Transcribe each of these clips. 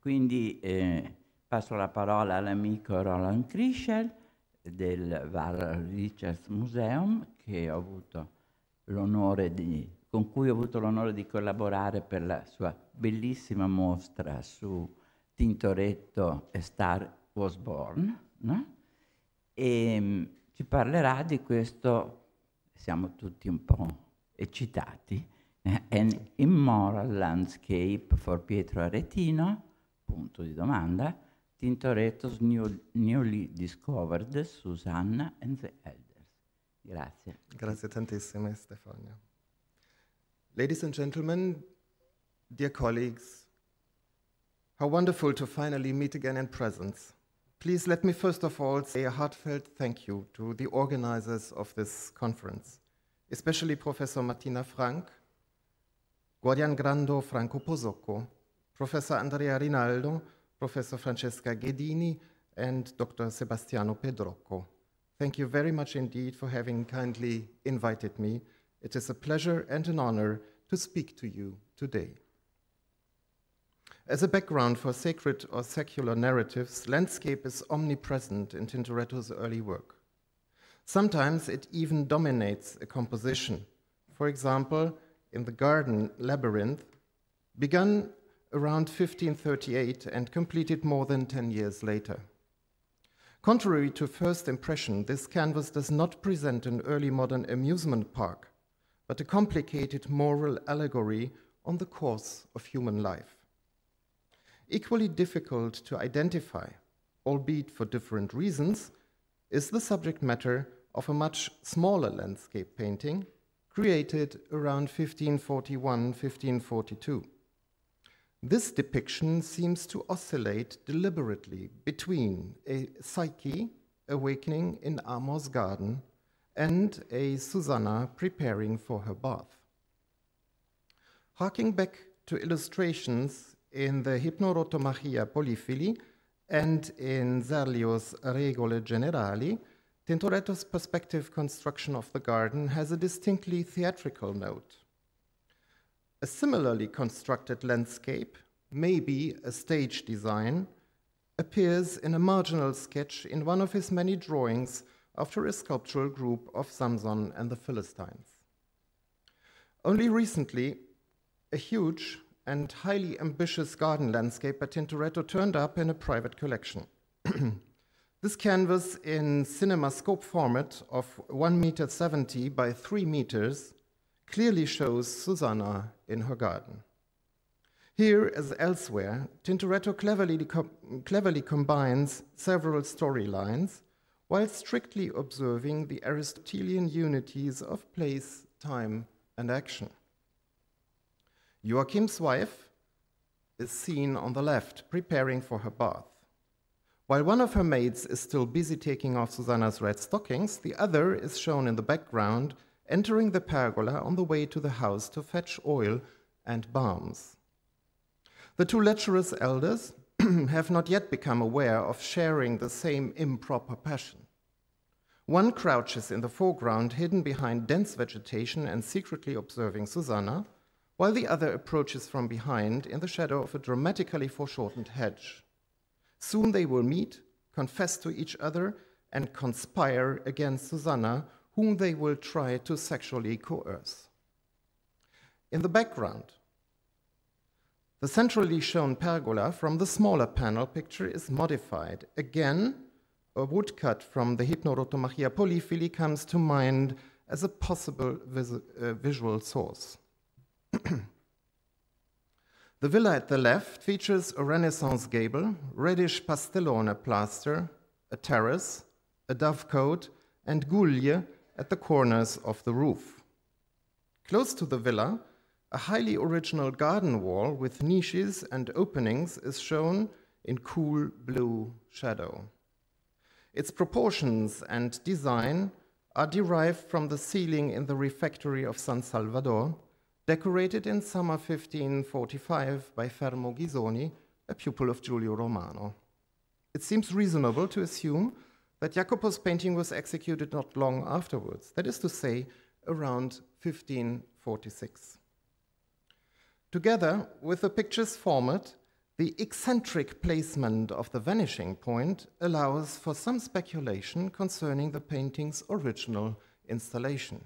Quindi eh, passo la parola all'amico Roland Krischel del Var Richards Museum di, con cui ho avuto l'onore di collaborare per la sua bellissima mostra su Tintoretto e Star Was Born. No? E mm, ci parlerà di questo, siamo tutti un po' eccitati, eh, An Immoral Landscape for Pietro Aretino, punto di domanda, Tintoretto's Newly Discovered, Susanna and the Elders. Grazie. Grazie tantissime Stefania. Ladies and gentlemen, dear colleagues, how wonderful to finally meet again in presence. Please let me first of all say a heartfelt thank you to the organizers of this conference, especially Professor Martina Frank, Guardian Grando Franco Posocco, Professor Andrea Rinaldo, Professor Francesca Ghedini, and Dr. Sebastiano Pedrocco. Thank you very much indeed for having kindly invited me. It is a pleasure and an honor to speak to you today. As a background for sacred or secular narratives, landscape is omnipresent in Tintoretto's early work. Sometimes it even dominates a composition. For example, in the garden Labyrinth, begun around 1538 and completed more than 10 years later. Contrary to first impression, this canvas does not present an early modern amusement park, but a complicated moral allegory on the course of human life. Equally difficult to identify, albeit for different reasons, is the subject matter of a much smaller landscape painting created around 1541 1542. This depiction seems to oscillate deliberately between a Psyche awakening in Amor's garden and a Susanna preparing for her bath. Harking back to illustrations in the Hypnorotomachia Polyphili and in Zerlio's Regole Generali, Tintoretto's perspective construction of the garden has a distinctly theatrical note. A similarly constructed landscape, maybe a stage design, appears in a marginal sketch in one of his many drawings after a sculptural group of Samson and the Philistines. Only recently, a huge and highly ambitious garden landscape by Tintoretto turned up in a private collection. this canvas in CinemaScope format of 1 meter 70 by 3 meters clearly shows Susanna in her garden. Here, as elsewhere, Tintoretto cleverly, com cleverly combines several storylines while strictly observing the Aristotelian unities of place, time, and action. Joachim's wife is seen on the left, preparing for her bath. While one of her maids is still busy taking off Susanna's red stockings, the other is shown in the background entering the pergola on the way to the house to fetch oil and balms. The two lecherous elders have not yet become aware of sharing the same improper passion. One crouches in the foreground, hidden behind dense vegetation and secretly observing Susanna, while the other approaches from behind in the shadow of a dramatically foreshortened hedge. Soon they will meet, confess to each other, and conspire against Susanna, whom they will try to sexually coerce. In the background, the centrally shown pergola from the smaller panel picture is modified. Again, a woodcut from the Hypnorotomachia Polyphili comes to mind as a possible vis uh, visual source. the villa at the left features a Renaissance gable, reddish pastelona plaster, a terrace, a dovecote, and goulie at the corners of the roof. Close to the villa, a highly original garden wall with niches and openings is shown in cool blue shadow. Its proportions and design are derived from the ceiling in the refectory of San Salvador, decorated in summer 1545 by Fermo Ghisoni, a pupil of Giulio Romano. It seems reasonable to assume that Jacopo's painting was executed not long afterwards, that is to say, around 1546. Together with the picture's format, the eccentric placement of the vanishing point allows for some speculation concerning the painting's original installation.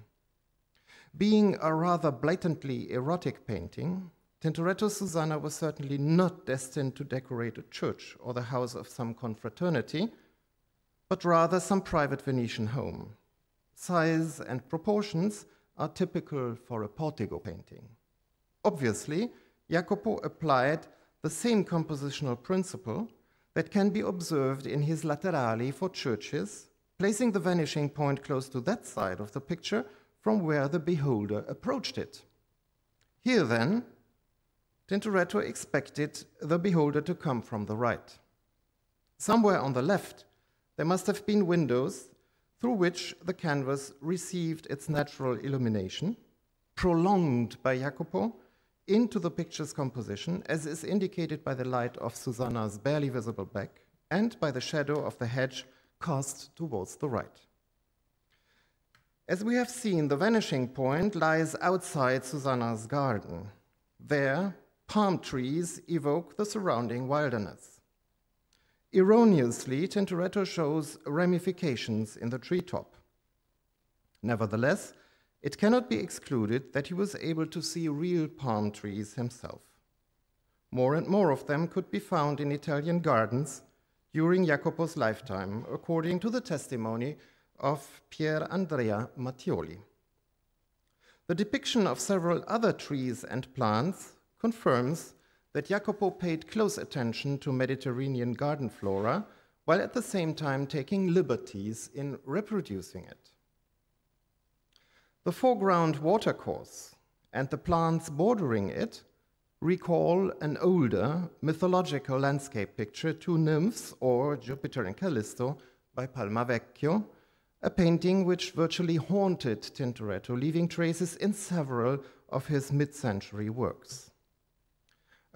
Being a rather blatantly erotic painting, Tintoretto's Susanna was certainly not destined to decorate a church or the house of some confraternity, but rather some private Venetian home. Size and proportions are typical for a portico painting. Obviously, Jacopo applied the same compositional principle that can be observed in his laterali for churches, placing the vanishing point close to that side of the picture from where the beholder approached it. Here then, Tintoretto expected the beholder to come from the right. Somewhere on the left, there must have been windows through which the canvas received its natural illumination, prolonged by Jacopo into the picture's composition, as is indicated by the light of Susanna's barely visible back and by the shadow of the hedge cast towards the right. As we have seen, the vanishing point lies outside Susanna's garden. There, palm trees evoke the surrounding wilderness. Erroneously, Tintoretto shows ramifications in the treetop. Nevertheless, it cannot be excluded that he was able to see real palm trees himself. More and more of them could be found in Italian gardens during Jacopo's lifetime, according to the testimony of Pier Andrea Mattioli. The depiction of several other trees and plants confirms that Jacopo paid close attention to Mediterranean garden flora while at the same time taking liberties in reproducing it. The foreground watercourse and the plants bordering it recall an older mythological landscape picture, Two Nymphs or Jupiter and Callisto by Palma Vecchio, a painting which virtually haunted Tintoretto, leaving traces in several of his mid century works.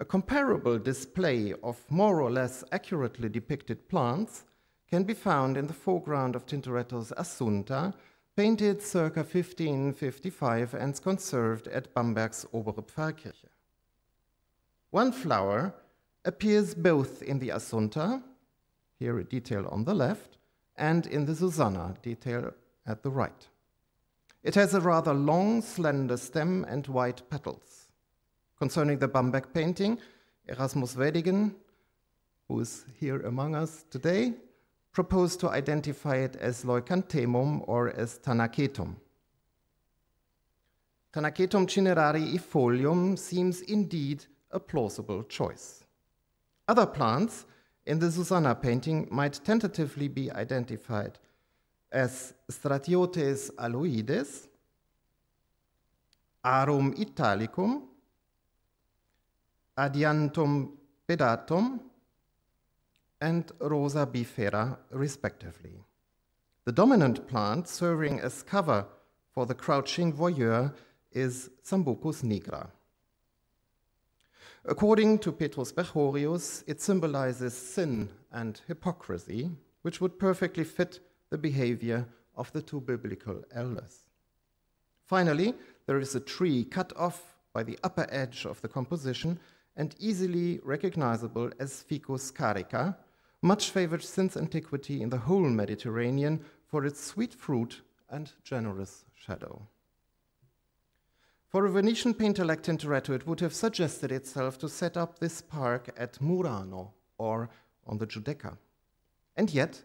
A comparable display of more or less accurately depicted plants can be found in the foreground of Tintoretto's Assunta, painted circa 1555 and conserved at Bamberg's Obere Pfarrkirche. One flower appears both in the Assunta, here a detail on the left, and in the Susanna, detail at the right. It has a rather long, slender stem and white petals concerning the Bamberg painting, Erasmus Wedigen, who is here among us today, proposed to identify it as Leucanthemum or as Tanaketum. Tanaketum cinerari seems indeed a plausible choice. Other plants in the Susanna painting might tentatively be identified as Stratiotes aloides, Arum italicum, adiantum pedatum and Rosa bifera, respectively. The dominant plant serving as cover for the crouching voyeur is Sambucus nigra. According to Petrus Bechorius, it symbolizes sin and hypocrisy, which would perfectly fit the behavior of the two biblical elders. Finally, there is a tree cut off by the upper edge of the composition and easily recognizable as Ficus carica, much favored since antiquity in the whole Mediterranean for its sweet fruit and generous shadow. For a Venetian painter like Tintoretto, it would have suggested itself to set up this park at Murano or on the Giudecca. And yet,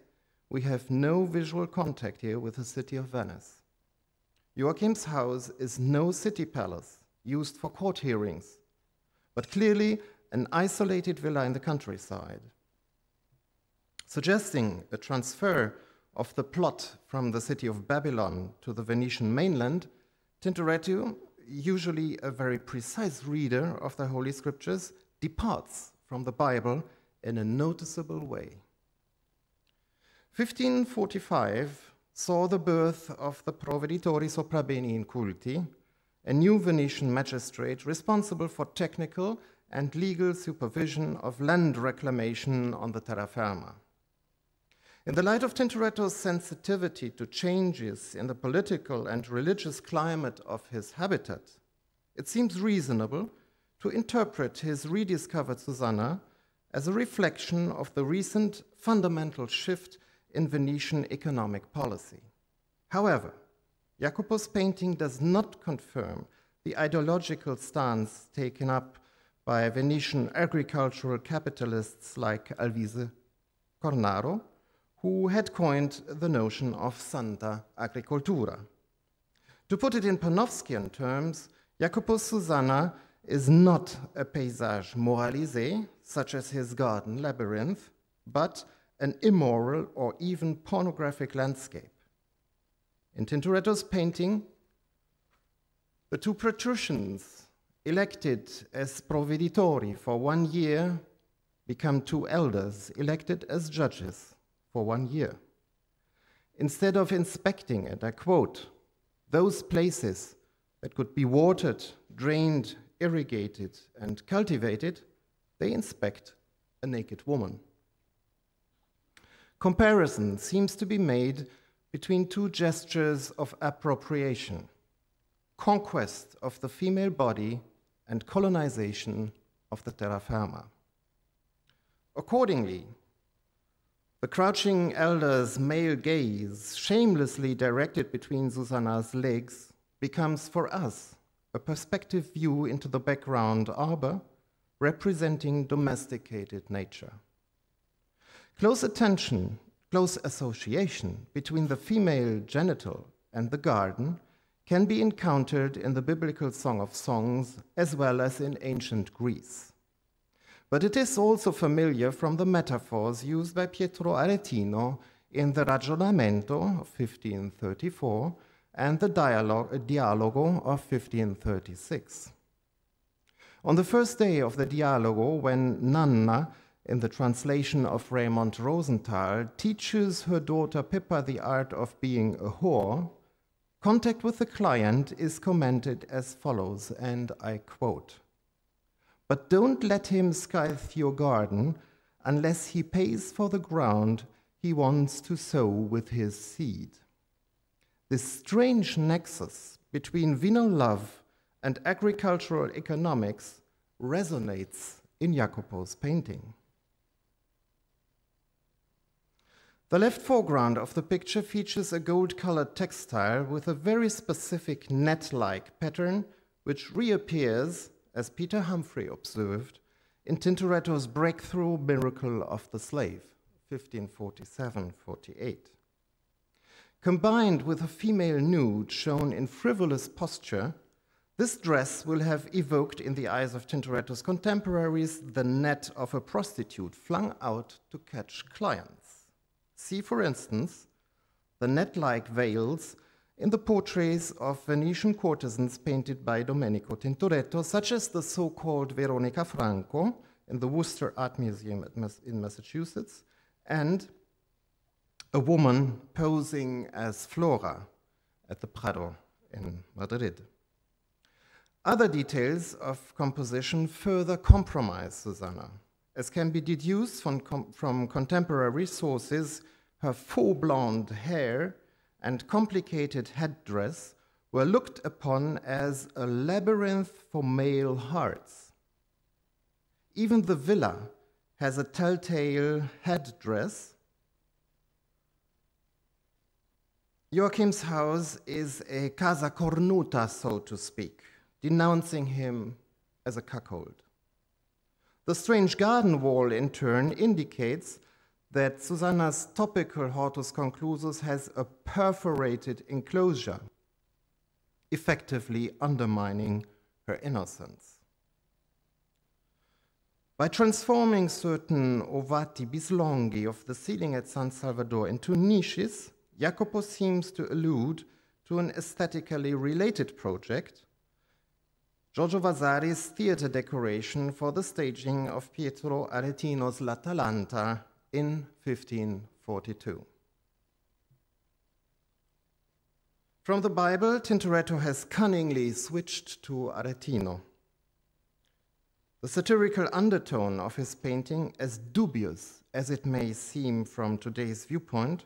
we have no visual contact here with the city of Venice. Joachim's house is no city palace used for court hearings, but clearly an isolated villa in the countryside. Suggesting a transfer of the plot from the city of Babylon to the Venetian mainland, Tintoretto, usually a very precise reader of the Holy Scriptures, departs from the Bible in a noticeable way. 1545 saw the birth of the sopra Soprabeni in Culti, a new Venetian magistrate responsible for technical and legal supervision of land reclamation on the terra firma. In the light of Tintoretto's sensitivity to changes in the political and religious climate of his habitat, it seems reasonable to interpret his rediscovered Susanna as a reflection of the recent fundamental shift in Venetian economic policy. However, Jacopo's painting does not confirm the ideological stance taken up by Venetian agricultural capitalists like Alvise Cornaro, who had coined the notion of Santa Agricoltura. To put it in Panofskian terms, Jacopo Susanna is not a paysage moralisé, such as his garden labyrinth, but an immoral or even pornographic landscape. In Tintoretto's painting, the two patricians elected as provveditori for one year become two elders elected as judges for one year. Instead of inspecting and I quote, those places that could be watered, drained, irrigated, and cultivated, they inspect a naked woman. Comparison seems to be made between two gestures of appropriation conquest of the female body and colonization of the terra firma. Accordingly, the crouching elder's male gaze, shamelessly directed between Susanna's legs, becomes for us a perspective view into the background arbor representing domesticated nature. Close attention close association between the female genital and the garden can be encountered in the biblical Song of Songs as well as in ancient Greece. But it is also familiar from the metaphors used by Pietro Aretino in the Ragionamento of 1534 and the Dialogo of 1536. On the first day of the Dialogo, when Nanna in the translation of Raymond Rosenthal, teaches her daughter Pippa the art of being a whore, contact with the client is commented as follows, and I quote But don't let him scythe your garden unless he pays for the ground he wants to sow with his seed. This strange nexus between venal love and agricultural economics resonates in Jacopo's painting. The left foreground of the picture features a gold-colored textile with a very specific net-like pattern which reappears, as Peter Humphrey observed, in Tintoretto's breakthrough Miracle of the Slave, 1547-48. Combined with a female nude shown in frivolous posture, this dress will have evoked in the eyes of Tintoretto's contemporaries the net of a prostitute flung out to catch clients. See, for instance, the net-like veils in the portraits of Venetian courtesans painted by Domenico Tintoretto, such as the so-called Veronica Franco in the Worcester Art Museum in Massachusetts, and a woman posing as Flora at the Prado in Madrid. Other details of composition further compromise Susanna, as can be deduced from, com from contemporary sources her full blonde hair, and complicated headdress were looked upon as a labyrinth for male hearts. Even the villa has a telltale headdress. Joachim's house is a casa cornuta, so to speak, denouncing him as a cuckold. The strange garden wall, in turn, indicates that Susanna's topical hortus conclusus has a perforated enclosure, effectively undermining her innocence. By transforming certain ovati bislonghi of the ceiling at San Salvador into niches, Jacopo seems to allude to an aesthetically related project, Giorgio Vasari's theater decoration for the staging of Pietro Aretino's L'Atalanta in 1542. From the Bible, Tintoretto has cunningly switched to Aretino. The satirical undertone of his painting, as dubious as it may seem from today's viewpoint,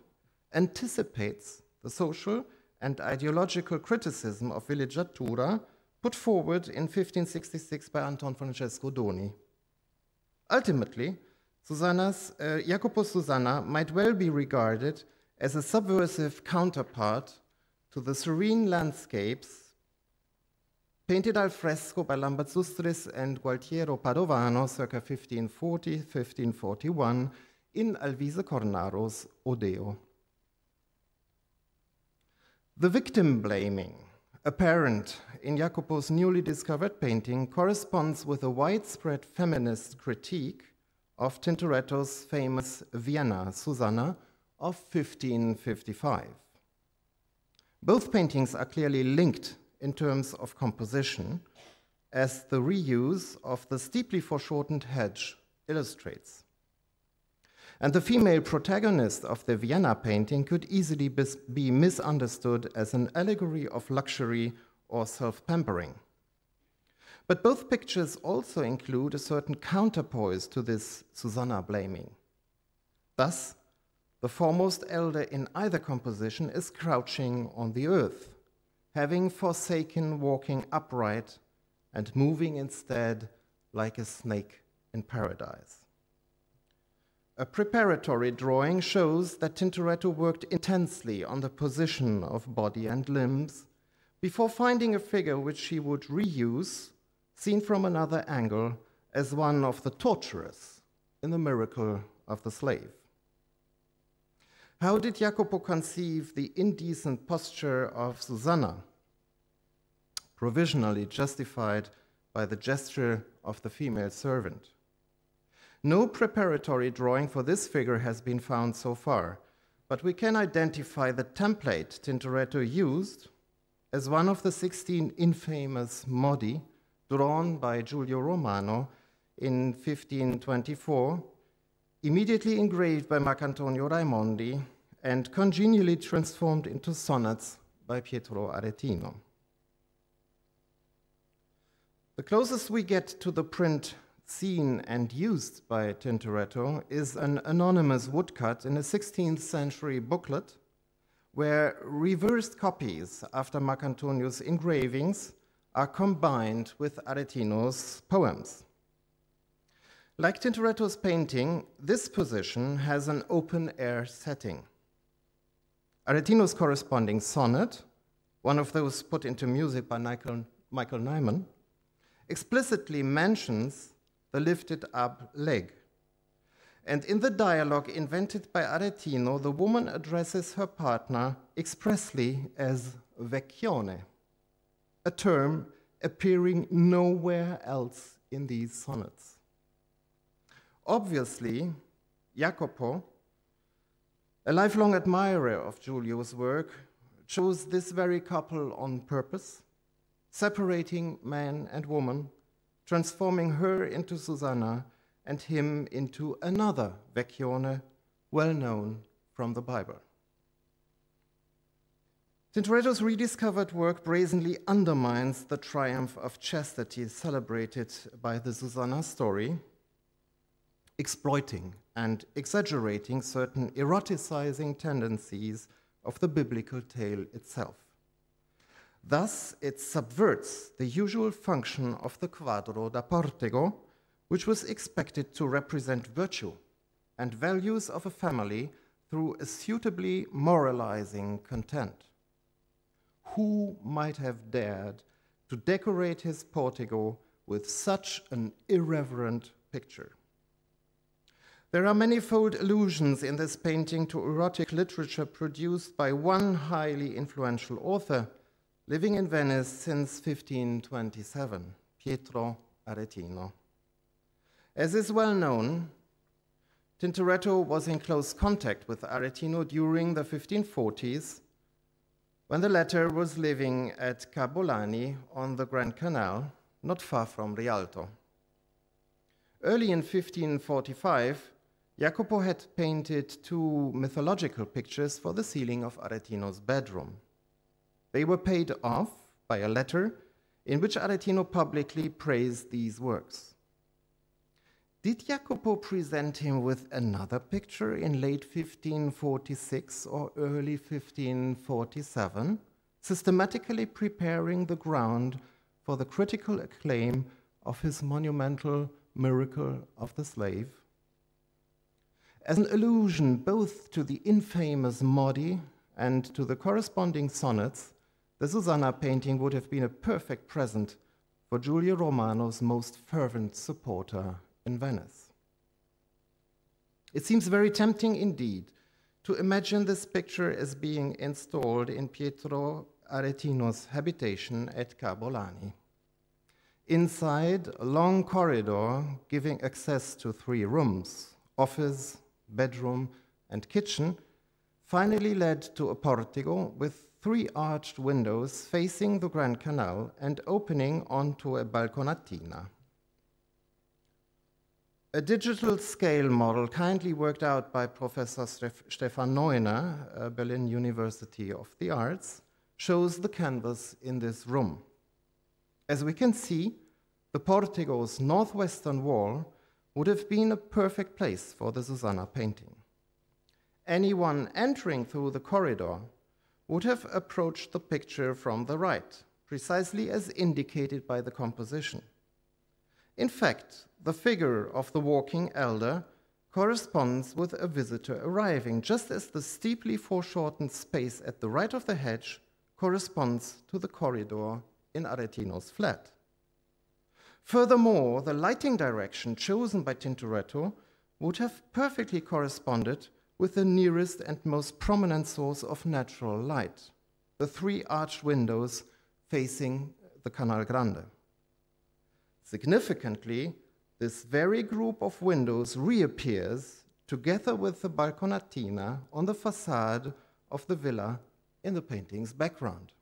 anticipates the social and ideological criticism of villeggiatura put forward in 1566 by Anton Francesco Doni. Ultimately, Susanna's, uh, eh, Susanna might well be regarded as a subversive counterpart to the serene landscapes painted al fresco by Sustris and Gualtiero Padovano circa 1540 1541 in Alvise Cornaro's Odeo. The victim blaming, apparent in Jacopo's newly discovered painting, corresponds with a widespread feminist critique of Tintoretto's famous Vienna Susanna of 1555. Both paintings are clearly linked in terms of composition, as the reuse of the steeply foreshortened hedge illustrates. And the female protagonist of the Vienna painting could easily be misunderstood as an allegory of luxury or self pampering. But both pictures also include a certain counterpoise to this Susanna blaming. Thus, the foremost elder in either composition is crouching on the earth, having forsaken walking upright and moving instead like a snake in paradise. A preparatory drawing shows that Tintoretto worked intensely on the position of body and limbs before finding a figure which he would reuse seen from another angle as one of the torturers in the miracle of the slave. How did Jacopo conceive the indecent posture of Susanna, provisionally justified by the gesture of the female servant? No preparatory drawing for this figure has been found so far, but we can identify the template Tintoretto used as one of the 16 infamous modi drawn by Giulio Romano in 1524, immediately engraved by Marcantonio Raimondi, and congenially transformed into sonnets by Pietro Aretino. The closest we get to the print seen and used by Tintoretto is an anonymous woodcut in a 16th century booklet where reversed copies after Marcantonio's engravings are combined with Aretino's poems. Like Tintoretto's painting, this position has an open air setting. Aretino's corresponding sonnet, one of those put into music by Michael, Michael Nyman, explicitly mentions the lifted up leg. And in the dialogue invented by Aretino, the woman addresses her partner expressly as Vecchione a term appearing nowhere else in these sonnets. Obviously, Jacopo, a lifelong admirer of Giulio's work, chose this very couple on purpose, separating man and woman, transforming her into Susanna and him into another Vecchione, well known from the Bible. Tintoretto's rediscovered work brazenly undermines the triumph of chastity celebrated by the Susanna story, exploiting and exaggerating certain eroticizing tendencies of the biblical tale itself. Thus, it subverts the usual function of the quadro da Portego, which was expected to represent virtue and values of a family through a suitably moralizing content who might have dared to decorate his portico with such an irreverent picture? There are manifold allusions in this painting to erotic literature produced by one highly influential author living in Venice since 1527, Pietro Aretino. As is well known, Tintoretto was in close contact with Aretino during the 1540s when the latter was living at Cabolani on the Grand Canal, not far from Rialto. Early in 1545, Jacopo had painted two mythological pictures for the ceiling of Aretino's bedroom. They were paid off by a letter in which Aretino publicly praised these works. Did Jacopo present him with another picture in late 1546 or early 1547, systematically preparing the ground for the critical acclaim of his monumental Miracle of the Slave? As an allusion both to the infamous Modi and to the corresponding sonnets, the Susanna painting would have been a perfect present for Giulio Romano's most fervent supporter in Venice. It seems very tempting indeed to imagine this picture as being installed in Pietro Aretino's habitation at Carbolani. Inside, a long corridor giving access to three rooms office, bedroom, and kitchen finally led to a portico with three arched windows facing the Grand Canal and opening onto a balconatina a digital scale model kindly worked out by Professor Stefan Neuner, uh, Berlin University of the Arts, shows the canvas in this room. As we can see, the portico's northwestern wall would have been a perfect place for the Susanna painting. Anyone entering through the corridor would have approached the picture from the right, precisely as indicated by the composition. In fact, the figure of the walking elder corresponds with a visitor arriving, just as the steeply foreshortened space at the right of the hedge corresponds to the corridor in Aretino's flat. Furthermore, the lighting direction chosen by Tintoretto would have perfectly corresponded with the nearest and most prominent source of natural light, the three arched windows facing the Canal Grande. Significantly, this very group of windows reappears together with the balconatina on the facade of the villa in the painting's background.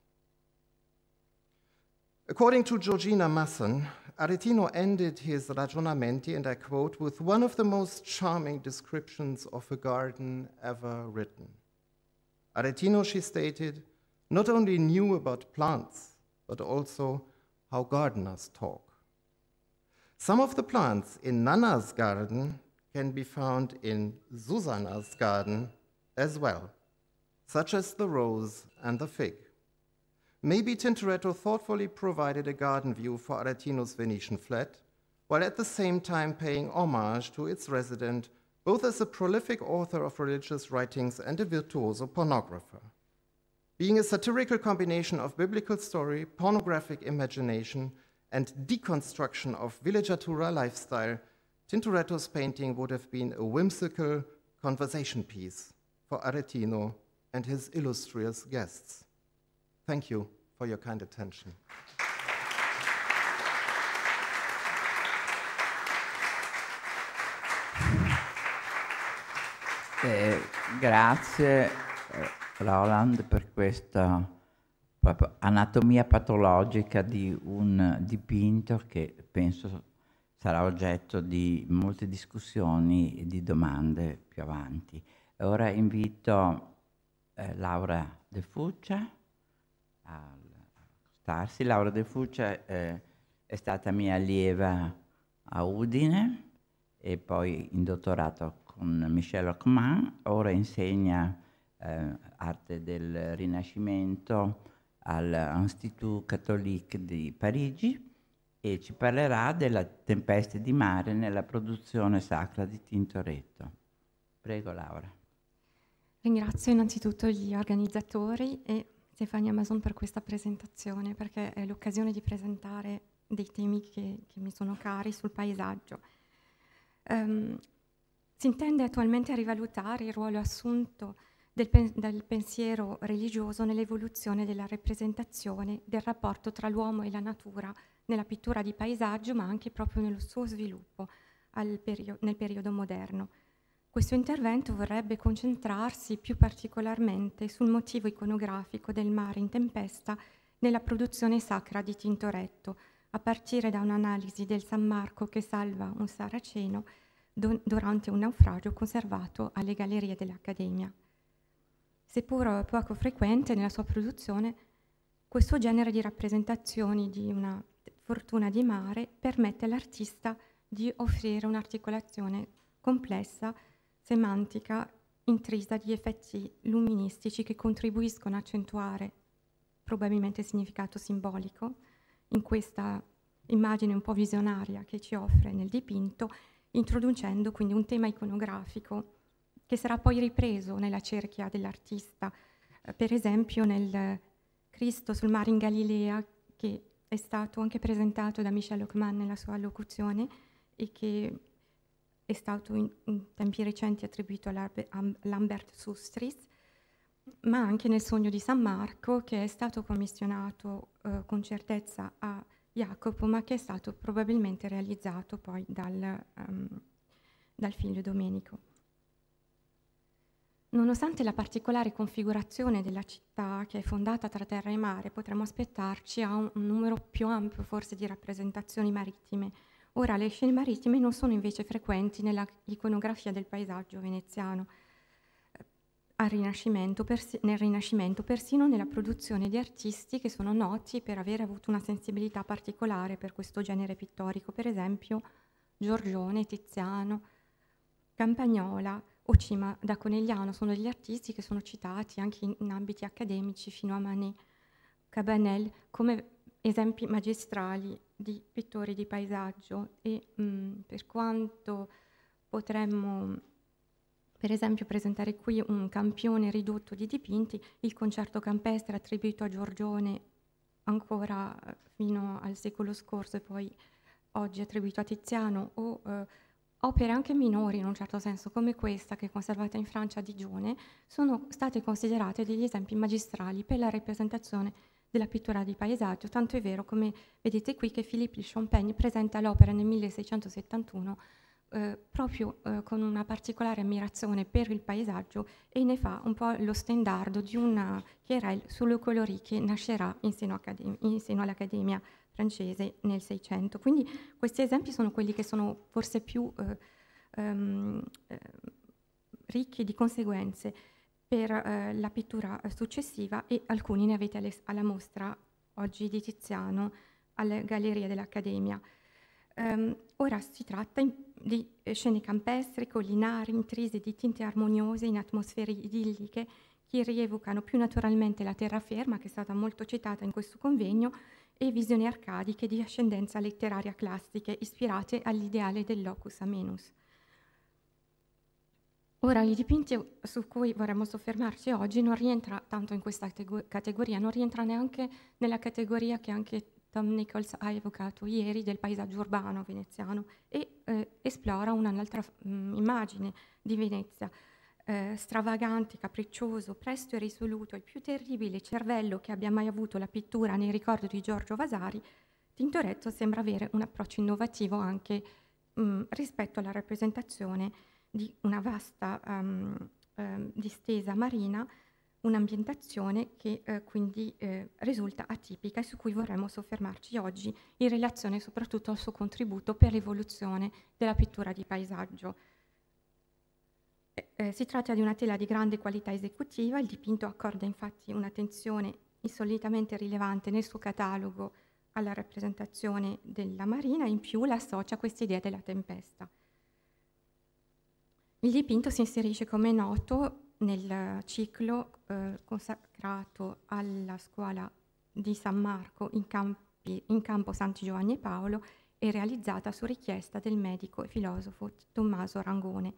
According to Georgina Masson, Aretino ended his ragionamenti, and I quote, with one of the most charming descriptions of a garden ever written. Aretino, she stated, not only knew about plants, but also how gardeners talk. Some of the plants in Nana's garden can be found in Susanna's garden as well, such as the rose and the fig. Maybe Tintoretto thoughtfully provided a garden view for Aretino's Venetian flat, while at the same time paying homage to its resident, both as a prolific author of religious writings and a virtuoso pornographer. Being a satirical combination of biblical story, pornographic imagination, and deconstruction of villager lifestyle, Tintoretto's painting would have been a whimsical conversation piece for Aretino and his illustrious guests. Thank you for your kind attention. Eh, grazie Roland per questa anatomia patologica di un dipinto che penso sarà oggetto di molte discussioni e di domande più avanti. Ora invito eh, Laura De Fuccia a starsi. Laura De Fuccia eh, è stata mia allieva a Udine e poi in dottorato con Michel Ocman, ora insegna eh, arte del Rinascimento all'Institut Catholique di Parigi e ci parlerà della tempesta di mare nella produzione sacra di Tintoretto. Prego Laura. Ringrazio innanzitutto gli organizzatori e Stefania Mason per questa presentazione perché è l'occasione di presentare dei temi che, che mi sono cari sul paesaggio. Um, si intende attualmente rivalutare il ruolo assunto del, pen del pensiero religioso nell'evoluzione della rappresentazione del rapporto tra l'uomo e la natura nella pittura di paesaggio, ma anche proprio nello suo sviluppo perio nel periodo moderno. Questo intervento vorrebbe concentrarsi più particolarmente sul motivo iconografico del mare in tempesta nella produzione sacra di Tintoretto, a partire da un'analisi del San Marco che salva un saraceno durante un naufragio conservato alle gallerie dell'Accademia seppur poco frequente nella sua produzione, questo genere di rappresentazioni di una fortuna di mare permette all'artista di offrire un'articolazione complessa, semantica, intrisa di effetti luministici che contribuiscono a accentuare probabilmente il significato simbolico in questa immagine un po' visionaria che ci offre nel dipinto, introducendo quindi un tema iconografico che sarà poi ripreso nella cerchia dell'artista, eh, per esempio nel Cristo sul mare in Galilea, che è stato anche presentato da Michel Hockman nella sua allocuzione e che è stato in, in tempi recenti attribuito a Lambert Sustris, ma anche nel Sogno di San Marco, che è stato commissionato eh, con certezza a Jacopo, ma che è stato probabilmente realizzato poi dal, um, dal figlio Domenico. Nonostante la particolare configurazione della città, che è fondata tra terra e mare, potremmo aspettarci a un, un numero più ampio forse di rappresentazioni marittime. Ora le scene marittime non sono invece frequenti nella iconografia del paesaggio veneziano. Eh, Rinascimento, nel Rinascimento, persino nella produzione di artisti che sono noti per aver avuto una sensibilità particolare per questo genere pittorico, per esempio Giorgione, Tiziano, Campagnola, o Cima da Conegliano, sono degli artisti che sono citati anche in, in ambiti accademici fino a Manet, Cabanel, come esempi magistrali di pittori di paesaggio e mh, mm, per quanto potremmo per esempio presentare qui un campione ridotto di dipinti, il concerto campestre attribuito a Giorgione ancora fino al secolo scorso e poi oggi attribuito a Tiziano o eh, Opere anche minori in un certo senso, come questa che è conservata in Francia a Digione, sono state considerate degli esempi magistrali per la rappresentazione della pittura di paesaggio, tanto è vero come vedete qui che Philippe de Champagne presenta l'opera nel 1671 eh, proprio eh, con una particolare ammirazione per il paesaggio e ne fa un po' lo stendardo di una querelle sulle colori che nascerà in seno, in seno all'Accademia francese nel Seicento. Quindi questi esempi sono quelli che sono forse più eh, ehm, eh, ricchi di conseguenze per eh, la pittura eh, successiva e alcuni ne avete alle, alla mostra oggi di Tiziano alla Galleria dell'Accademia. Um, ora si tratta in, di eh, scene campestri, collinari, intrise di tinte armoniose in atmosfere idilliche che rievocano più naturalmente la terraferma, che è stata molto citata in questo convegno, e visioni arcadiche di ascendenza letteraria classiche ispirate all'ideale del locus amenus. Ora, i dipinti su cui vorremmo soffermarci oggi non rientra tanto in questa categoria, non rientra neanche nella categoria che anche Tom Nichols ha evocato ieri del paesaggio urbano veneziano e eh, esplora un'altra mm, immagine di Venezia, eh, stravagante, capriccioso, presto e risoluto, il più terribile cervello che abbia mai avuto la pittura nel ricordo di Giorgio Vasari, Tintoretto sembra avere un approccio innovativo anche mh, mm, rispetto alla rappresentazione di una vasta um, um, distesa marina, un'ambientazione che eh, quindi eh, risulta atipica e su cui vorremmo soffermarci oggi in relazione soprattutto al suo contributo per l'evoluzione della pittura di paesaggio. Eh, eh, si tratta di una tela di grande qualità esecutiva, il dipinto accorda infatti un'attenzione insolitamente rilevante nel suo catalogo alla rappresentazione della marina, in più l'associa a questa idea della tempesta. Il dipinto si inserisce, come è noto, nel ciclo eh, consacrato alla scuola di San Marco in, campi, in campo Santi Giovanni e Paolo e realizzata su richiesta del medico e filosofo Tommaso Rangone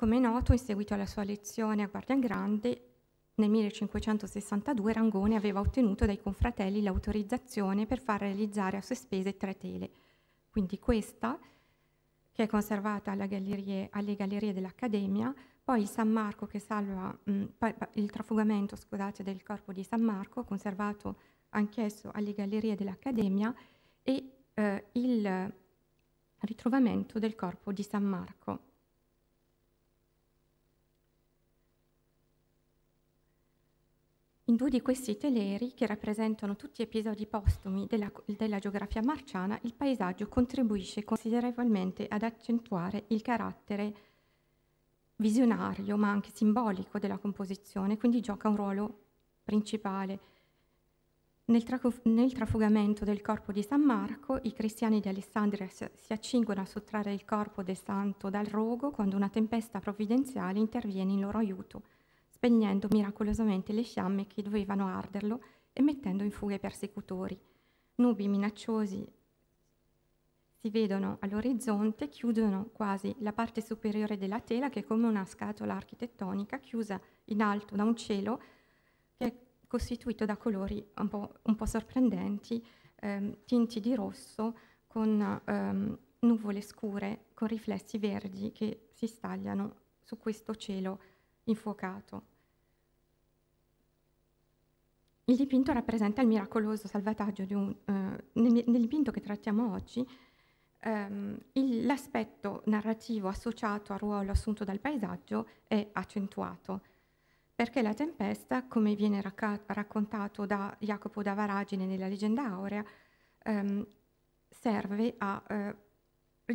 come è noto, in seguito alla sua lezione a Guardia Grande, nel 1562 Rangone aveva ottenuto dai confratelli l'autorizzazione per far realizzare a sue spese tre tele. Quindi questa, che è conservata gallerie, alle gallerie dell'Accademia, poi il, Marco salva, mh, mm, il trafugamento scusate, del corpo di San Marco, conservato anch'esso alle gallerie dell'Accademia, e eh, il ritrovamento del corpo di San Marco. In due di questi teleri, che rappresentano tutti episodi postumi della, della geografia marciana, il paesaggio contribuisce considerevolmente ad accentuare il carattere visionario, ma anche simbolico della composizione, quindi gioca un ruolo principale. Nel, tra nel, trafugamento del corpo di San Marco, i cristiani di Alessandria si accingono a sottrarre il corpo del santo dal rogo quando una tempesta provvidenziale interviene in loro aiuto spegnendo miracolosamente le fiamme che dovevano arderlo e mettendo in fuga i persecutori. Nubi minacciosi si vedono all'orizzonte, chiudono quasi la parte superiore della tela che è come una scatola architettonica chiusa in alto da un cielo che è costituito da colori un po', un po sorprendenti, ehm, tinti di rosso con ehm, nuvole scure, con riflessi verdi che si stagliano su questo cielo infuocato. Il dipinto rappresenta il miracoloso salvataggio di un... Eh, nel, nel, dipinto che trattiamo oggi, ehm, l'aspetto narrativo associato al ruolo assunto dal paesaggio è accentuato, perché la tempesta, come viene racca- raccontato da Jacopo da Varagine nella leggenda aurea, ehm, serve a eh,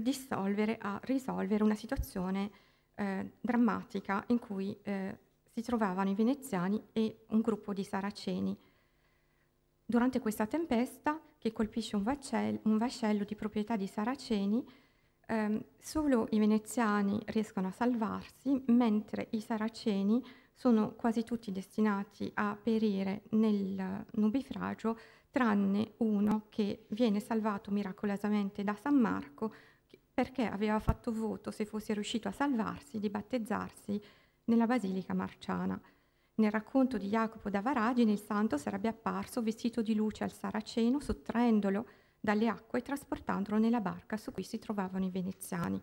dissolvere, a risolvere una situazione eh, drammatica in cui eh, si trovavano i veneziani e un gruppo di saraceni. Durante questa tempesta, che colpisce un, vascello, un vascello di proprietà di saraceni, ehm, solo i veneziani riescono a salvarsi, mentre i saraceni sono quasi tutti destinati a perire nel nubifragio, tranne uno che viene salvato miracolosamente da San Marco, perché aveva fatto voto, se fosse riuscito a salvarsi, di battezzarsi nella Basilica Marciana. Nel racconto di Jacopo da Varagine il santo sarebbe apparso vestito di luce al saraceno, sottraendolo dalle acque e trasportandolo nella barca su cui si trovavano i veneziani.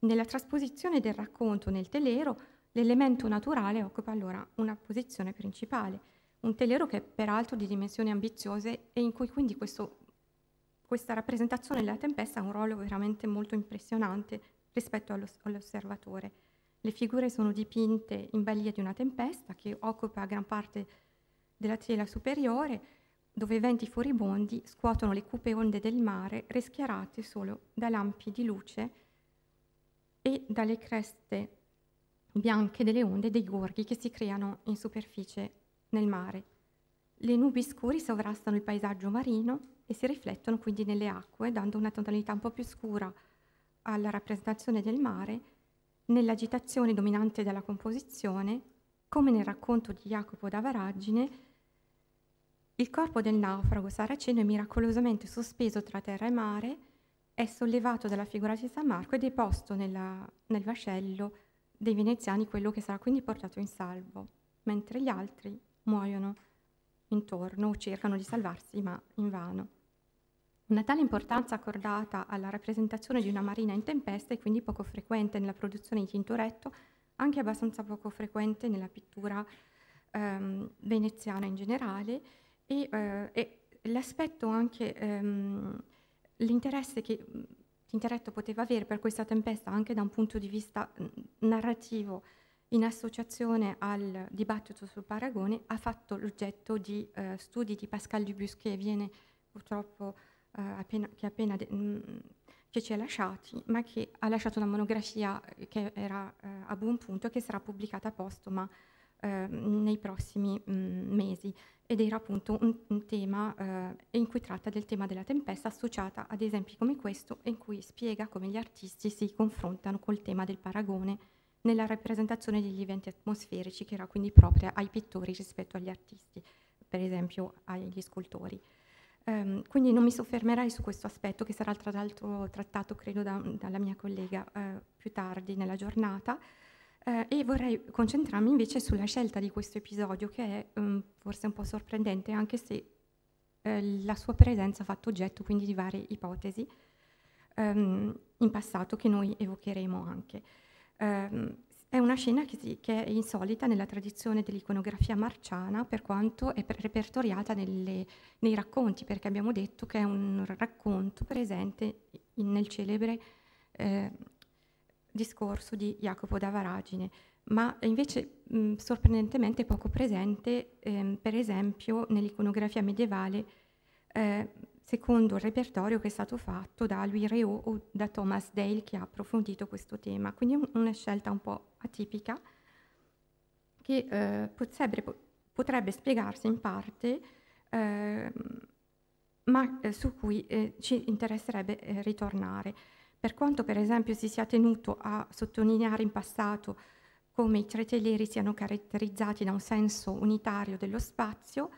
Nella trasposizione del racconto nel telero, l'elemento naturale occupa allora una posizione principale, un telero che è peraltro di dimensioni ambiziose e in cui quindi questo questa rappresentazione della tempesta ha un ruolo veramente molto impressionante rispetto all'osservatore. Le figure sono dipinte in balia di una tempesta che occupa gran parte della tela superiore, dove venti furibondi scuotono le cupe onde del mare, rischiarate solo da lampi di luce e dalle creste bianche delle onde dei gorghi che si creano in superficie nel mare. Le nubi scure sovrastano il paesaggio marino e si riflettono quindi nelle acque, dando una tonalità un po' più scura alla rappresentazione del mare, nell'agitazione dominante della composizione, come nel racconto di Jacopo da Varagine, il corpo del naufrago saraceno è miracolosamente sospeso tra terra e mare, è sollevato dalla figura di San Marco e deposto nella, nel vascello dei veneziani, quello che sarà quindi portato in salvo, mentre gli altri muoiono intorno cercano di salvarsi, ma invano. Una tale importanza accordata alla rappresentazione di una marina in tempesta è quindi poco frequente nella produzione di Tintoretto, anche abbastanza poco frequente nella pittura ehm, veneziana in generale, e, eh, e l'aspetto anche, ehm, l'interesse che Tintoretto poteva avere per questa tempesta anche da un punto di vista mm, narrativo, in associazione al dibattito sul paragone, ha fatto l'oggetto di eh, studi di Pascal Dubus che viene purtroppo eh, appena, che appena de, mh, mm, che ci ha lasciati, ma che ha lasciato una monografia eh, che era eh, a buon punto e che sarà pubblicata postuma ehm, nei prossimi mh, mm, mesi ed era appunto un, un tema eh, in cui tratta del tema della tempesta associata ad esempi come questo in cui spiega come gli artisti si confrontano col tema del paragone nella rappresentazione degli eventi atmosferici che era quindi propria ai pittori rispetto agli artisti, per esempio agli scultori. Um, quindi non mi soffermerai su questo aspetto che sarà tra l'altro trattato credo da, dalla mia collega uh, più tardi nella giornata uh, e vorrei concentrarmi invece sulla scelta di questo episodio che è um, forse un po' sorprendente anche se eh, la sua presenza ha fatto oggetto quindi di varie ipotesi um, in passato che noi evocheremo anche ehm, è una scena che, che, è insolita nella tradizione dell'iconografia marciana per quanto è repertoriata nelle, nei racconti, perché abbiamo detto che è un racconto presente in, nel celebre eh, discorso di Jacopo da Varagine, ma invece mh, sorprendentemente poco presente, ehm, per esempio, nell'iconografia medievale eh, secondo il repertorio che è stato fatto da Louis Reau o da Thomas Dale che ha approfondito questo tema. Quindi è una scelta un po' atipica che eh, potrebbe, potrebbe, spiegarsi in parte, eh, ma eh, su cui eh, ci interesserebbe eh, ritornare. Per quanto per esempio si sia tenuto a sottolineare in passato come i tre telieri siano caratterizzati da un senso unitario dello spazio,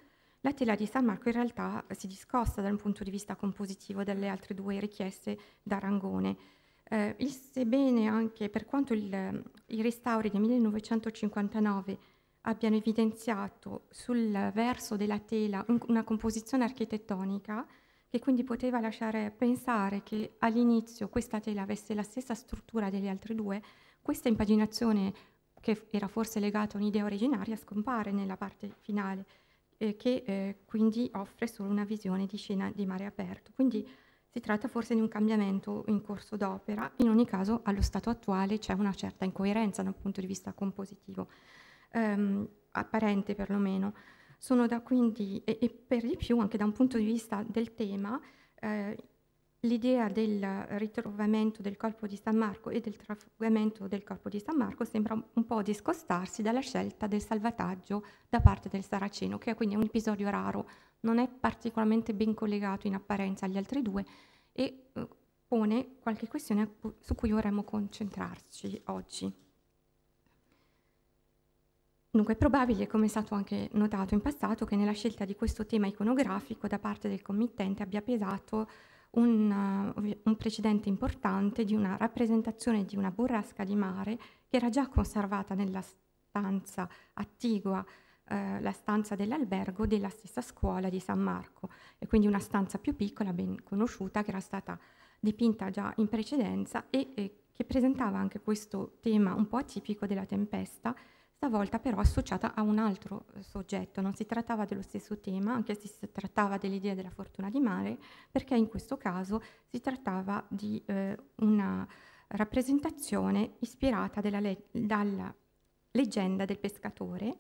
la tela di San Marco in realtà si discosta dal punto di vista compositivo dalle altre due richieste da Rangone. Eh, il, sebbene anche per quanto il, i restauri del 1959 abbiano evidenziato sul verso della tela un, una composizione architettonica, che quindi poteva lasciare pensare che all'inizio questa tela avesse la stessa struttura delle altre due, questa impaginazione, che era forse legata a un'idea originaria, scompare nella parte finale eh, che eh, quindi offre solo una visione di scena di mare aperto. Quindi si tratta forse di un cambiamento in corso d'opera, in ogni caso allo stato attuale c'è una certa incoerenza da un punto di vista compositivo, ehm, apparente perlomeno. Sono da quindi, e, e, per di più anche da un punto di vista del tema, eh, L'idea del ritrovamento del corpo di San Marco e del trafugamento del corpo di San Marco sembra un po' discostarsi dalla scelta del salvataggio da parte del Saraceno, che è quindi un episodio raro, non è particolarmente ben collegato in apparenza agli altri due e eh, pone qualche questione su cui vorremmo concentrarci oggi. Dunque è probabile, come è stato anche notato in passato, che nella scelta di questo tema iconografico da parte del committente abbia pesato un, eh, un precedente importante di una rappresentazione di una burrasca di mare che era già conservata nella stanza attigua eh, la stanza dell'albergo della stessa scuola di San Marco e quindi una stanza più piccola, ben conosciuta, che era stata dipinta già in precedenza e, e che presentava anche questo tema un po' atipico della tempesta stavolta però associata a un altro eh, soggetto. Non si trattava dello stesso tema, anche se si trattava dell'idea della fortuna di mare, perché in questo caso si trattava di eh, una rappresentazione ispirata le- dalla leggenda del pescatore,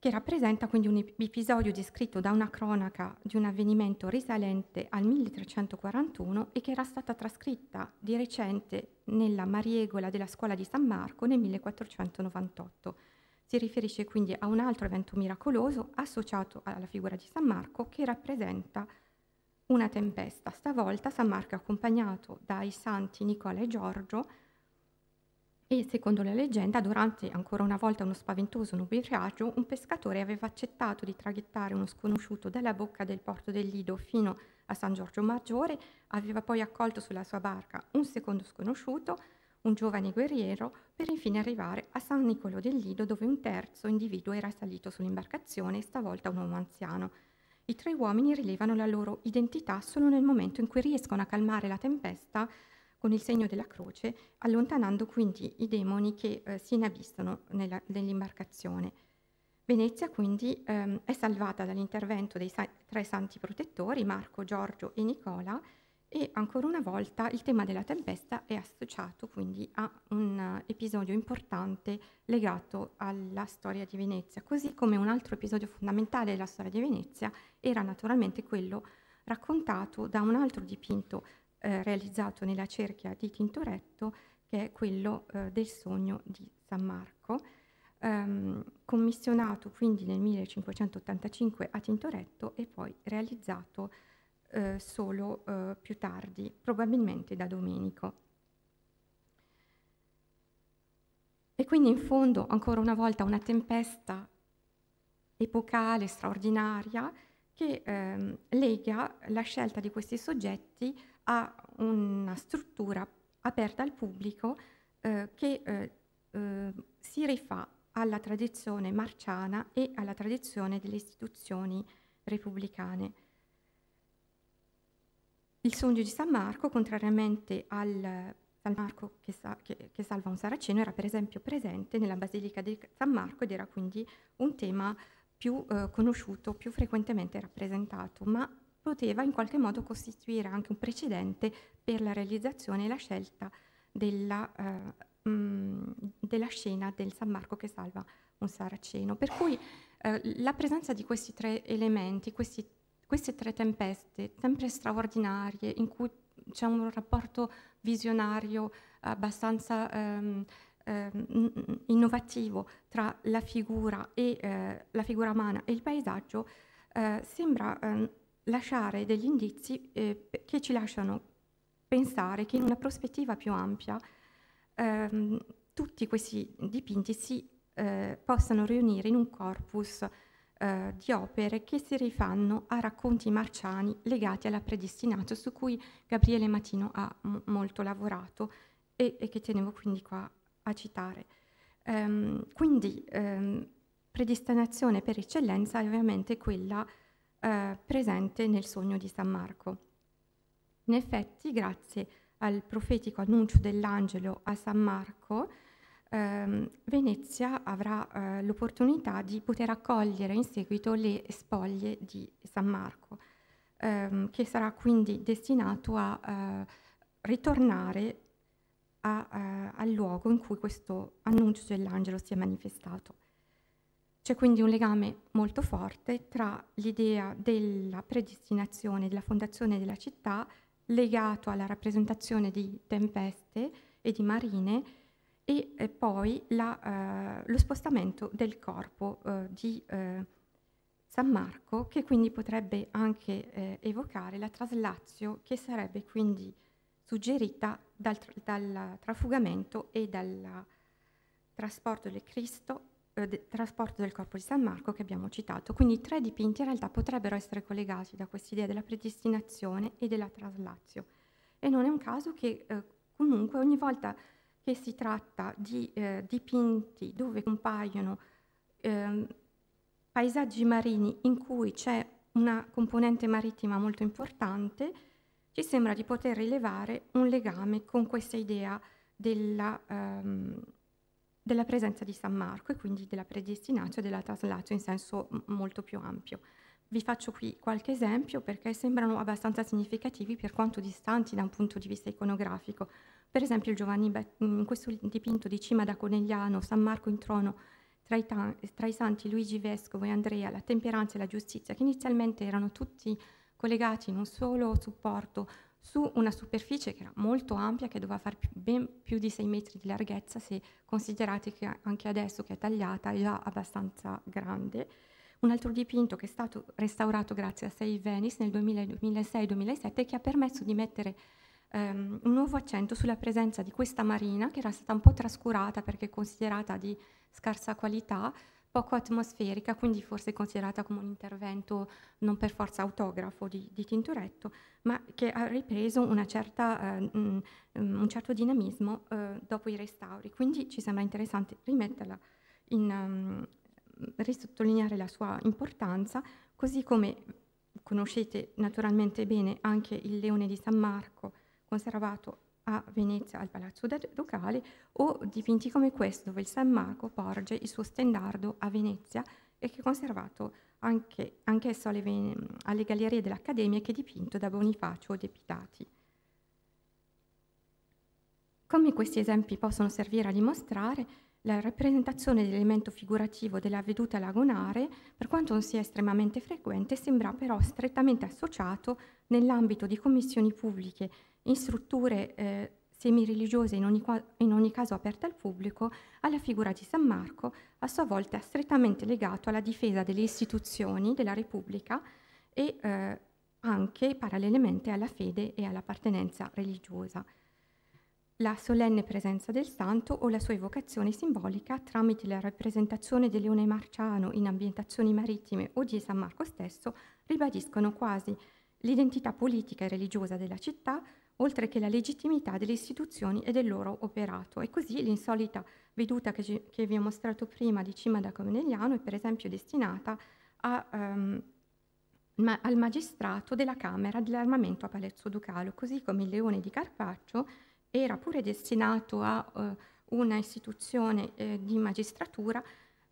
che rappresenta quindi un episodio descritto da una cronaca di un avvenimento risalente al 1341 e che era stata trascritta di recente nella Mariegola della scuola di San Marco nel 1498. Si riferisce quindi a un altro evento miracoloso associato alla figura di San Marco che rappresenta una tempesta. Stavolta San Marco è accompagnato dai santi Nicola e Giorgio, e, secondo la leggenda, durante ancora una volta uno spaventoso nubifragio, un pescatore aveva accettato di traghettare uno sconosciuto dalla bocca del porto del Lido fino a San Giorgio Maggiore, aveva poi accolto sulla sua barca un secondo sconosciuto, un giovane guerriero, per infine arrivare a San Nicolo del Lido, dove un terzo individuo era salito sull'imbarcazione, stavolta un uomo anziano. I tre uomini rilevano la loro identità solo nel momento in cui riescono a calmare la tempesta con il segno della croce, allontanando quindi i demoni che eh, si inabissano nell'imbarcazione. Nell Venezia quindi ehm, è salvata dall'intervento dei sa tre santi protettori, Marco, Giorgio e Nicola, e ancora una volta il tema della tempesta è associato quindi a un eh, episodio importante legato alla storia di Venezia, così come un altro episodio fondamentale della storia di Venezia era naturalmente quello raccontato da un altro dipinto eh, realizzato nella cerchia di Tintoretto, che è quello eh, del sogno di San Marco, ehm, commissionato quindi nel 1585 a Tintoretto e poi realizzato eh, solo eh, più tardi, probabilmente da Domenico. E quindi in fondo, ancora una volta, una tempesta epocale, straordinaria, che ehm, lega la scelta di questi soggetti a una struttura aperta al pubblico eh, che eh, eh, si rifà alla tradizione marciana e alla tradizione delle istituzioni repubblicane. Il sogno di San Marco, contrariamente al San Marco che, sa, che, che salva un saraceno, era per esempio presente nella Basilica di San Marco ed era quindi un tema più eh, conosciuto, più frequentemente rappresentato, ma poteva in qualche modo costituire anche un precedente per la realizzazione e la scelta della, eh, mh, mm, della scena del San Marco che salva un saraceno. Per cui eh, la presenza di questi tre elementi, questi, queste tre tempeste, sempre straordinarie, in cui c'è un rapporto visionario abbastanza ehm, eh, innovativo tra la figura, e, eh, la figura, umana e il paesaggio eh, sembra ehm, lasciare degli indizi eh, che ci lasciano pensare che in una prospettiva più ampia ehm, tutti questi dipinti si eh, possano riunire in un corpus di opere che si rifanno a racconti marciani legati alla predestinato su cui Gabriele Matino ha molto lavorato e, e, che tenevo quindi qua a citare. Um, quindi um, predestinazione per eccellenza è ovviamente quella uh, presente nel sogno di San Marco. In effetti, grazie al profetico annuncio dell'angelo a San Marco, um, Venezia avrà uh, l'opportunità di poter accogliere in seguito le spoglie di San Marco, che sarà quindi destinato a uh, ritornare a, uh, al luogo in cui questo annuncio dell'angelo si è manifestato. C'è quindi un legame molto forte tra l'idea della predestinazione, della fondazione della città, legato alla rappresentazione di tempeste e di marine, e eh, poi la, uh, lo spostamento del corpo uh, di eh, San Marco, che quindi potrebbe anche evocare la traslazio, che sarebbe quindi suggerita dal, dal trafugamento e dal trasporto del Cristo, eh, trasporto del corpo di San Marco che abbiamo citato. Quindi i tre dipinti in realtà potrebbero essere collegati da quest'idea della predestinazione e della traslazio. E non è un caso che eh, comunque ogni volta che si tratta di eh, dipinti dove compaiono ehm, paesaggi marini in cui c'è una componente marittima molto importante, e sembra di poter rilevare un legame con questa idea della, um, della presenza di San Marco e quindi della predestinatio e della traslatio in senso molto più ampio. Vi faccio qui qualche esempio perché sembrano abbastanza significativi per quanto distanti da un punto di vista iconografico. Per esempio in mm, questo dipinto di Cima da Conegliano, San Marco in trono tra i, tra i santi Luigi Vescovo e Andrea, la temperanza e la giustizia, che inizialmente erano tutti collegati in un solo supporto su una superficie che era molto ampia, che doveva fare ben più di 6 metri di larghezza, se considerate che anche adesso che è tagliata è già abbastanza grande. Un altro dipinto che è stato restaurato grazie a Sei Venice nel 2006-2007 che ha permesso di mettere Um, un nuovo accento sulla presenza di questa marina che era stata un po' trascurata perché considerata di scarsa qualità poco atmosferica, quindi forse considerata come un intervento non per forza autografo di, di Tintoretto, ma che ha ripreso certa, eh, mh, mm, mm, un certo dinamismo eh, dopo i restauri. Quindi ci sembra interessante rimetterla in, um, risottolineare la sua importanza, così come conoscete naturalmente bene anche il leone di San Marco, conservato a Venezia al Palazzo Ducale o dipinti come questo dove il San Marco porge il suo stendardo a Venezia e che è conservato anche, anch'esso alle, alle gallerie dell'Accademia che è dipinto da Bonifacio De Pitati. Come questi esempi possono servire a dimostrare, la rappresentazione dell'elemento figurativo della veduta lagunare, per quanto non sia estremamente frequente, sembra però strettamente associato nell'ambito di commissioni pubbliche in strutture eh, semireligiose in ogni, in ogni caso aperte al pubblico, alla figura di San Marco, a sua volta strettamente legato alla difesa delle istituzioni della Repubblica e eh, anche parallelamente alla fede e all'appartenenza religiosa. La solenne presenza del santo o la sua evocazione simbolica tramite la rappresentazione di Leone Marciano in ambientazioni marittime o di San Marco stesso ribadiscono quasi l'identità politica e religiosa della città, oltre che la legittimità delle istituzioni e del loro operato. E così l'insolita veduta che, che vi ho mostrato prima di Cima da Corneliano è per esempio destinata a, um, ma, al magistrato della Camera dell'armamento a Palazzo Ducalo, così come il leone di Carpaccio era pure destinato a uh, una istituzione eh, di magistratura,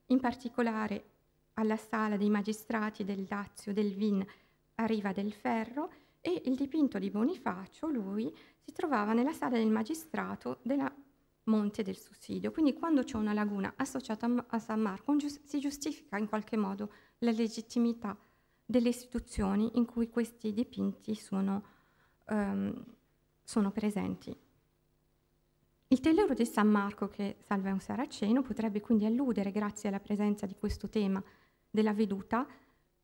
in particolare alla sala dei magistrati del Lazio, del Vin, a Riva del Ferro, e il dipinto di Bonifacio, lui, si trovava nella sala del magistrato della Monte del Sussidio. Quindi quando c'è una laguna associata a San Marco si giustifica in qualche modo la legittimità delle istituzioni in cui questi dipinti sono, um, sono presenti. Il tellero di San Marco, che salva un saraceno, potrebbe quindi alludere, grazie alla presenza di questo tema della veduta,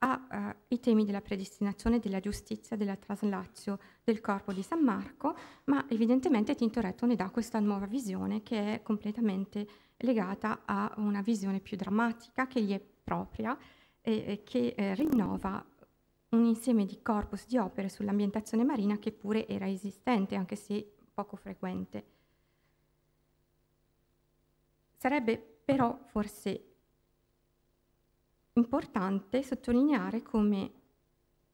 ai eh, temi della predestinazione, della giustizia, della traslazio del corpo di San Marco, ma evidentemente Tintoretto ne dà questa nuova visione che è completamente legata a una visione più drammatica che gli è propria e, e che eh, rinnova un insieme di corpus di opere sull'ambientazione marina che pure era esistente, anche se poco frequente. Sarebbe però forse importante sottolineare come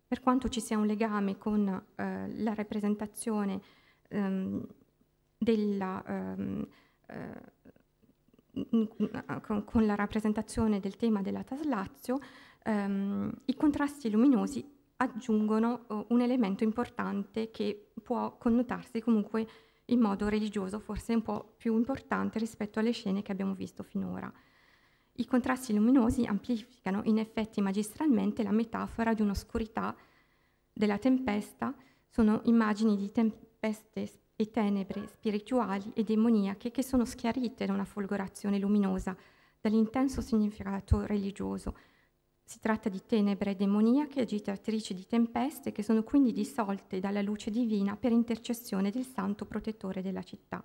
per quanto ci sia un legame con eh, la rappresentazione ehm, della, ehm, eh, con, con, la rappresentazione del tema della traslazio, ehm, i contrasti luminosi aggiungono eh, un elemento importante che può connotarsi comunque in modo religioso, forse un po' più importante rispetto alle scene che abbiamo visto finora. I contrasti luminosi amplificano in effetti magistralmente la metafora di un'oscurità della tempesta, sono immagini di tempeste e tenebre spirituali e demoniache che sono schiarite da una folgorazione luminosa, dall'intenso significato religioso. Si tratta di tenebre demoniache agitatrici di tempeste che sono quindi dissolte dalla luce divina per intercessione del santo protettore della città.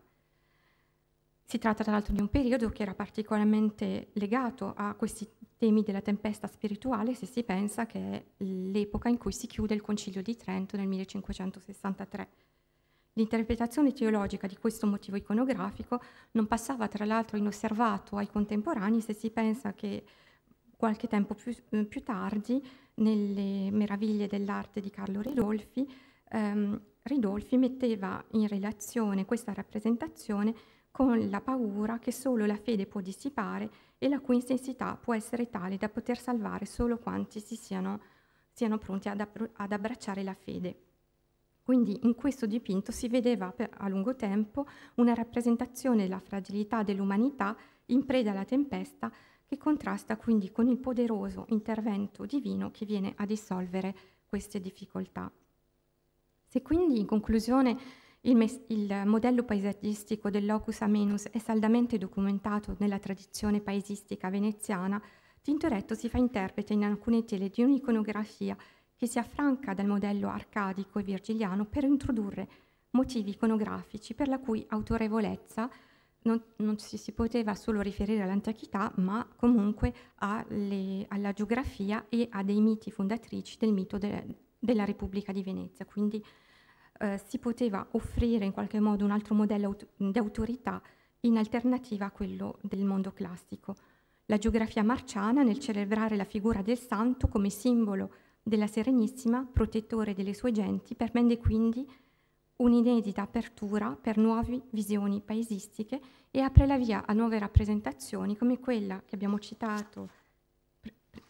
Si tratta tra l'altro di un periodo che era particolarmente legato a questi temi della tempesta spirituale se si pensa che è l'epoca in cui si chiude il concilio di Trento nel 1563. L'interpretazione teologica di questo motivo iconografico non passava tra l'altro inosservato ai contemporanei se si pensa che qualche tempo più, più tardi, nelle meraviglie dell'arte di Carlo Ridolfi, ehm, Ridolfi metteva in relazione questa rappresentazione con la paura che solo la fede può dissipare e la cui intensità può essere tale da poter salvare solo quanti si siano, siano pronti ad, ad abbracciare la fede. Quindi in questo dipinto si vedeva per, a lungo tempo una rappresentazione della fragilità dell'umanità in preda alla tempesta che contrasta quindi con il poderoso intervento divino che viene a dissolvere queste difficoltà. Se quindi in conclusione il, il modello paesaggistico del locus amenus è saldamente documentato nella tradizione paesistica veneziana. Tintoretto si fa interprete in alcune tele di un'iconografia che si affranca dal modello arcadico e virgiliano per introdurre motivi iconografici per la cui autorevolezza non, non ci si poteva solo riferire all'antichità, ma comunque alle, alla geografia e a dei miti fondatrici del mito de, della Repubblica di Venezia. Quindi eh, si poteva offrire in qualche modo un altro modello aut di autorità in alternativa a quello del mondo classico. La geografia marciana nel celebrare la figura del santo come simbolo della Serenissima, protettore delle sue genti, permette quindi un'inedita apertura per nuove visioni paesistiche e apre la via a nuove rappresentazioni come quella che abbiamo citato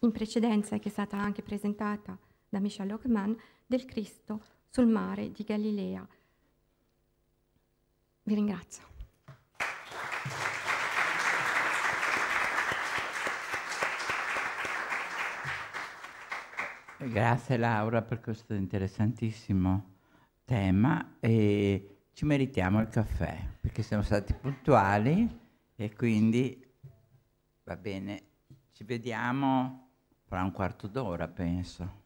in precedenza e che è stata anche presentata da Michel Hockman del Cristo sul mare di Galilea. Vi ringrazio. Grazie Laura per questo interessantissimo tema e ci meritiamo il caffè perché siamo stati puntuali e quindi va bene, ci vediamo fra un quarto d'ora penso.